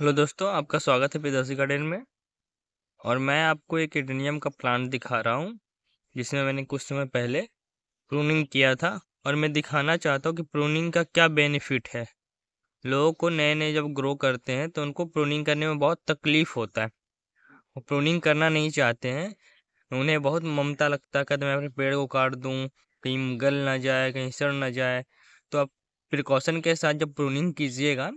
hello दोस्तों आपका स्वागत है पेदर्सी गार्डन में और मैं आपको एक एडेनियम का प्लांट दिखा रहा हूँ जिसमें मैंने कुछ समय पहले प्रूनिंग किया था और मैं दिखाना चाहता हूँ कि प्रूनिंग का क्या बेनिफिट है लोगों को नए नए जब ग्रो करते हैं तो उनको प्रूनिंग करने में बहुत तकलीफ़ होता है वो प्रूनिंग करना नहीं चाहते हैं उन्हें बहुत ममता लगता है कि मैं अपने पेड़ को काट दूँ कहीं गल ना जाए कहीं सड़ ना जाए तो आप प्रिकॉशन के साथ जब प्रूनिंग कीजिएगा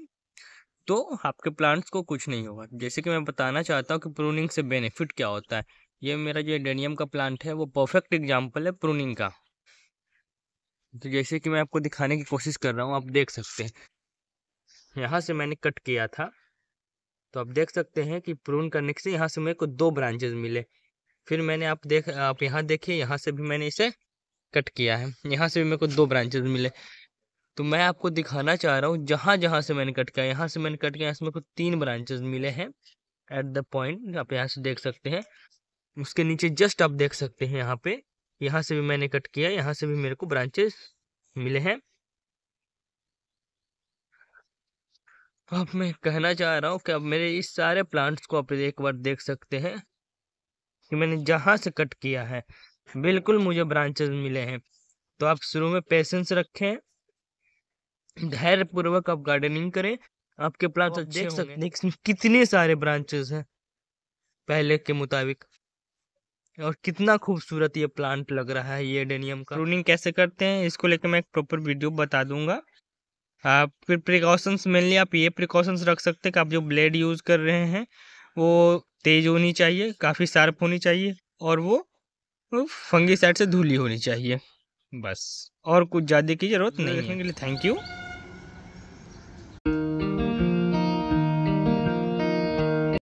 तो आपके प्लांट्स को कुछ नहीं होगा जैसे कि मैं बताना चाहता हूँ कि प्रूनिंग से बेनिफिट क्या होता है ये मेरा जो डेनियम का प्लांट है वो परफेक्ट एग्जाम्पल है प्रूनिंग का तो जैसे कि मैं आपको दिखाने की कोशिश कर रहा हूँ आप देख सकते हैं यहाँ से मैंने कट किया था तो आप देख सकते हैं कि प्रून करने से यहाँ से मेरे को दो ब्रांचेज मिले फिर मैंने आप देख आप यहाँ देखिए यहाँ से भी मैंने इसे कट किया है यहाँ से भी मेरे को दो ब्रांचेज मिले तो मैं आपको दिखाना चाह रहा हूँ जहाँ जहाँ से मैंने कट किया यहाँ से मैंने कट किया इसमें को तीन ब्रांचेस मिले हैं एट द पॉइंट आप यहाँ से देख सकते हैं उसके नीचे जस्ट आप देख सकते हैं यहाँ पे यहाँ से भी मैंने कट किया यहाँ से भी मेरे को ब्रांचेस मिले हैं अब मैं कहना चाह रहा हूँ कि अब मेरे इस सारे प्लांट्स को आप एक बार देख सकते हैं कि मैंने जहाँ से कट किया है बिल्कुल मुझे ब्रांचेस मिले हैं तो आप शुरू में पेशेंस रखें पूर्वक आप गार्डनिंग करें आपके प्लांट तो आप देख सकते हैं कितने सारे ब्रांचेस हैं पहले के मुताबिक और कितना खूबसूरत ये प्लांट लग रहा है ये डेनियम का प्रूनिंग कैसे करते हैं इसको लेकर मैं एक प्रॉपर वीडियो बता दूंगा आप फिर प्रिकॉशंस मेनली आप ये प्रिकॉशंस रख सकते हैं कि आप जो ब्लेड यूज़ कर रहे हैं वो तेज होनी चाहिए काफ़ी शार्प होनी चाहिए और वो फंगी साइड से धूली होनी चाहिए बस और कुछ ज़्यादा की ज़रूरत नहीं रखने के लिए थैंक यू